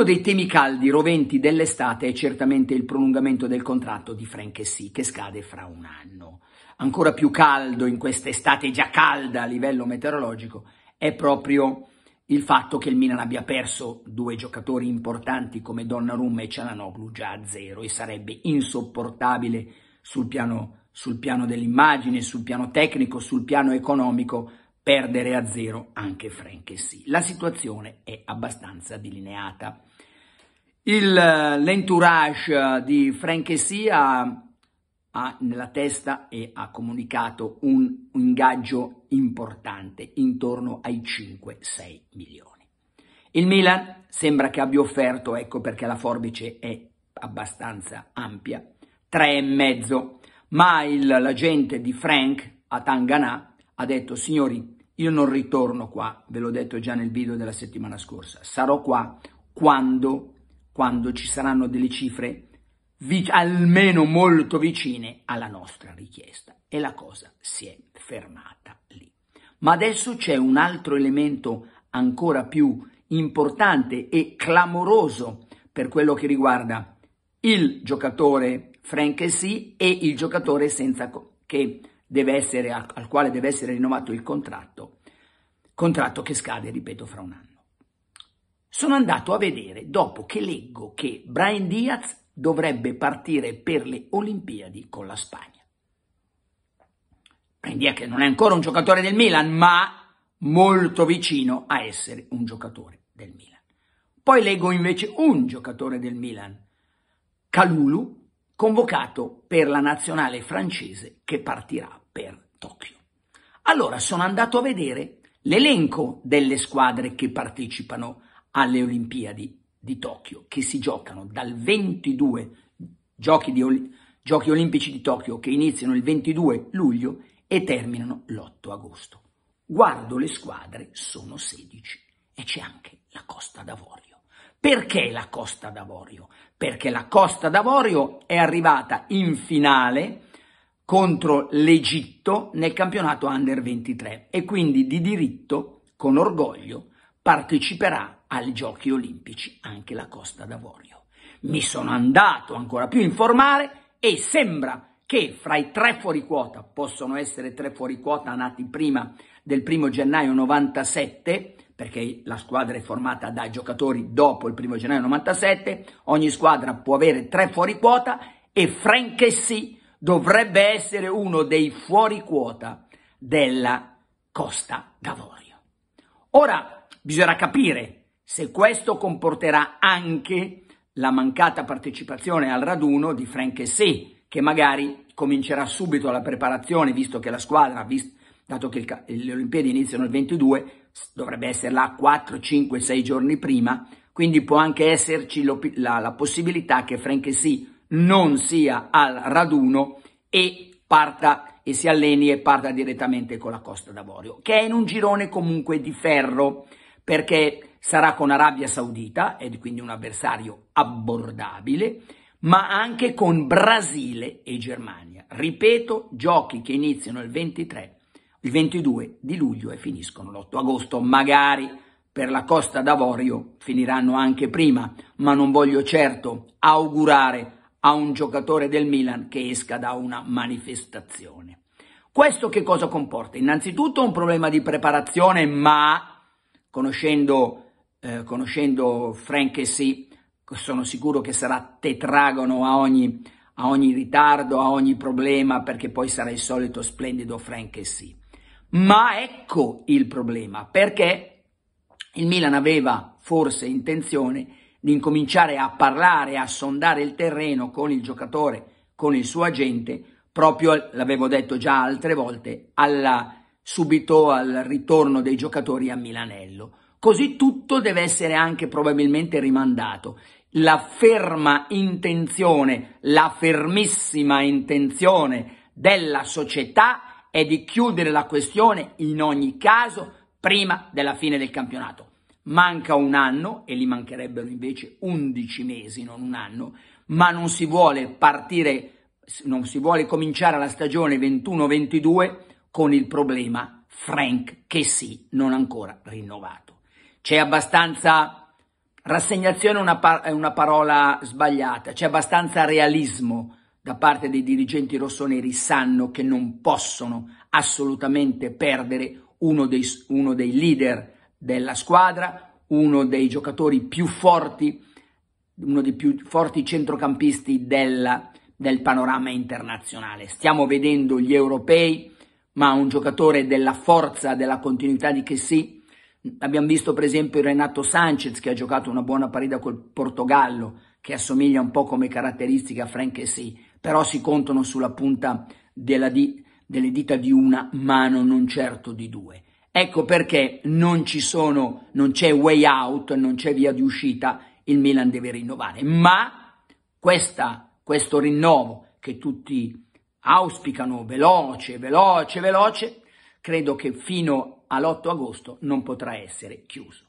Uno dei temi caldi roventi dell'estate è certamente il prolungamento del contratto di Frank Sì, che scade fra un anno. Ancora più caldo in quest'estate già calda a livello meteorologico è proprio il fatto che il Milan abbia perso due giocatori importanti come Donnarumma e Cialanoglu già a zero e sarebbe insopportabile sul piano, sul piano dell'immagine, sul piano tecnico, sul piano economico perdere a zero anche Frank e sì. La situazione è abbastanza delineata. Il, eh, l'entourage di Frank Sia ha nella testa e ha comunicato un, un ingaggio importante intorno ai 5-6 milioni. Il Milan sembra che abbia offerto, ecco perché la forbice è abbastanza ampia, 3,5, ma il, l'agente di Frank a Tangana ha detto signori io non ritorno qua, ve l'ho detto già nel video della settimana scorsa, sarò qua quando quando ci saranno delle cifre vic- almeno molto vicine alla nostra richiesta. E la cosa si è fermata lì. Ma adesso c'è un altro elemento ancora più importante e clamoroso per quello che riguarda il giocatore Frankensi e il giocatore senza co- che deve essere, al quale deve essere rinnovato il contratto, contratto che scade, ripeto, fra un anno sono andato a vedere dopo che leggo che Brian Diaz dovrebbe partire per le Olimpiadi con la Spagna. Brian Diaz non è ancora un giocatore del Milan, ma molto vicino a essere un giocatore del Milan. Poi leggo invece un giocatore del Milan, Calulu, convocato per la nazionale francese che partirà per Tokyo. Allora sono andato a vedere l'elenco delle squadre che partecipano a alle Olimpiadi di Tokyo, che si giocano dal 22 giochi, di, giochi olimpici di Tokyo, che iniziano il 22 luglio e terminano l'8 agosto. Guardo le squadre, sono 16 e c'è anche la Costa d'Avorio. Perché la Costa d'Avorio? Perché la Costa d'Avorio è arrivata in finale contro l'Egitto nel campionato Under 23 e quindi di diritto, con orgoglio, parteciperà ai Giochi Olimpici anche la Costa d'Avorio. Mi sono andato ancora più a informare e sembra che fra i tre fuori quota, possono essere tre fuori quota nati prima del 1 gennaio 97, perché la squadra è formata da giocatori dopo il 1 gennaio 97, ogni squadra può avere tre fuori quota e Frank Franchessi dovrebbe essere uno dei fuori quota della Costa d'Avorio. Ora bisognerà capire se questo comporterà anche la mancata partecipazione al raduno di Frank Essé, che magari comincerà subito la preparazione, visto che la squadra, visto, dato che il, le Olimpiadi iniziano il 22, dovrebbe essere là 4, 5, 6 giorni prima, quindi può anche esserci lo, la, la, possibilità che Frank Essé non sia al raduno e parta e si alleni e parta direttamente con la Costa d'Avorio, che è in un girone comunque di ferro, perché sarà con Arabia Saudita, ed quindi un avversario abbordabile, ma anche con Brasile e Germania. Ripeto, giochi che iniziano il 23, il 22 di luglio e finiscono l'8 agosto, magari per la Costa d'Avorio finiranno anche prima, ma non voglio certo augurare a un giocatore del Milan che esca da una manifestazione. Questo che cosa comporta? Innanzitutto un problema di preparazione, ma conoscendo eh, conoscendo Frank conoscendo sì, sono sicuro che sarà tetragono a ogni, a ogni, ritardo, a ogni problema, perché poi sarà il solito splendido Frankenstein. Ma ecco il problema, perché il Milan aveva forse intenzione di incominciare a parlare, a sondare il terreno con il giocatore, con il suo agente, proprio, l'avevo detto già altre volte, alla, subito al ritorno dei giocatori a Milanello. Così tutto deve essere anche probabilmente rimandato. La ferma intenzione, la fermissima intenzione della società è di chiudere la questione in ogni caso prima della fine del campionato. Manca un anno e li mancherebbero invece 11 mesi, non un anno, ma non si vuole partire, non si vuole cominciare la stagione 21-22 con il problema Frank che sì, non ancora rinnovato c'è abbastanza rassegnazione è una, par una, parola sbagliata, c'è abbastanza realismo da parte dei dirigenti rossoneri, sanno che non possono assolutamente perdere uno dei, uno dei leader della squadra, uno dei giocatori più forti, uno dei più forti centrocampisti della, del panorama internazionale. Stiamo vedendo gli europei, ma un giocatore della forza, della continuità di che sì, Abbiamo visto per esempio Renato Sanchez che ha giocato una buona partita col Portogallo, che assomiglia un po' come caratteristica a Frank Franchesi, però si contano sulla punta di, delle dita di una mano, non certo di due. Ecco perché non ci sono, non c'è way out, non c'è via di uscita, il Milan deve rinnovare. Ma questa, questo rinnovo che tutti auspicano, veloce, veloce, veloce, credo che fino all'8 agosto non potrà essere chiuso.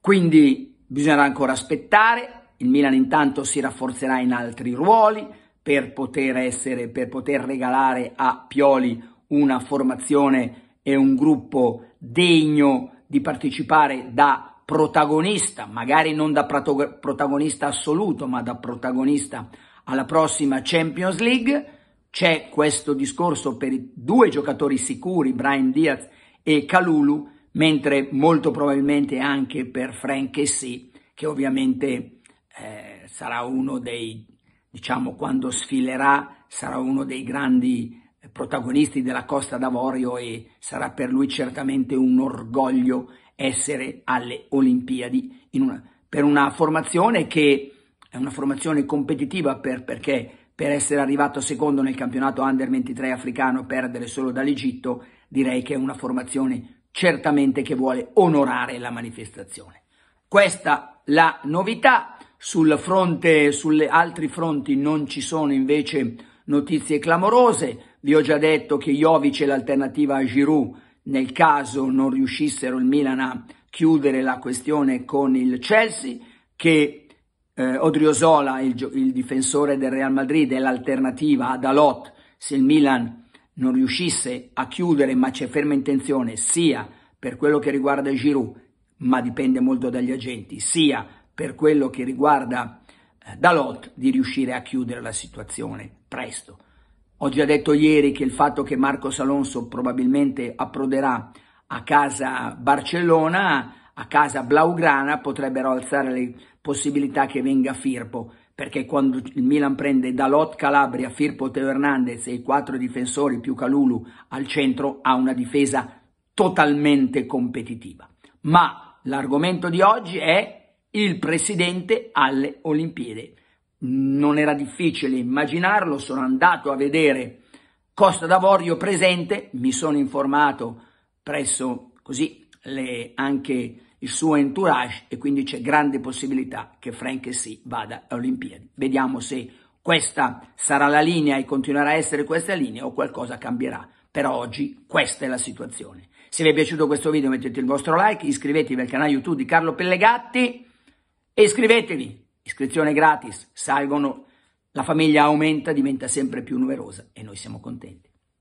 Quindi bisognerà ancora aspettare, il Milan intanto si rafforzerà in altri ruoli per poter, essere, per poter regalare a Pioli una formazione è un gruppo degno di partecipare da protagonista, magari non da protagonista assoluto, ma da protagonista alla prossima Champions League. C'è questo discorso per i due giocatori sicuri, Brian Diaz e Calulu, mentre molto probabilmente anche per Frank Essi, che ovviamente eh, sarà uno dei, diciamo, quando sfilerà, sarà uno dei grandi protagonisti della Costa d'Avorio e sarà per lui certamente un orgoglio essere alle Olimpiadi una, per una formazione che è una formazione competitiva per, perché per essere arrivato secondo nel campionato Under 23 africano perdere solo dall'Egitto direi che è una formazione certamente che vuole onorare la manifestazione. Questa la novità, sul fronte, sulle altri fronti non ci sono invece Notizie clamorose, vi ho già detto che Jovic è l'alternativa a Giroud nel caso non riuscissero il Milan a chiudere la questione con il Chelsea, che eh, Odriozola, il, il, difensore del Real Madrid, è l'alternativa ad Alot se il Milan non riuscisse a chiudere, ma c'è ferma intenzione sia per quello che riguarda Giroud, ma dipende molto dagli agenti, sia per quello che riguarda Dalot di riuscire a chiudere la situazione presto. Ho già detto ieri che il fatto che Marco Salonso probabilmente approderà a casa Barcellona, a casa Blaugrana, potrebbero alzare le possibilità che venga Firpo, perché quando il Milan prende Dalot, Calabria, Firpo, Teo Hernandez e i quattro difensori più Calulu al centro, ha una difesa totalmente competitiva. Ma l'argomento di oggi è il presidente alle Olimpiadi. Non era difficile immaginarlo, sono andato a vedere Costa d'Avorio presente, mi sono informato presso così le, anche il suo entourage e quindi c'è grande possibilità che Frank si vada alle Olimpiadi. Vediamo se questa sarà la linea e continuerà a essere questa linea o qualcosa cambierà. Per oggi questa è la situazione. Se vi è piaciuto questo video mettete il vostro like, iscrivetevi al canale YouTube di Carlo Pellegatti e iscrivetevi, iscrizione gratis, salgono, la famiglia aumenta, diventa sempre più numerosa e noi siamo contenti.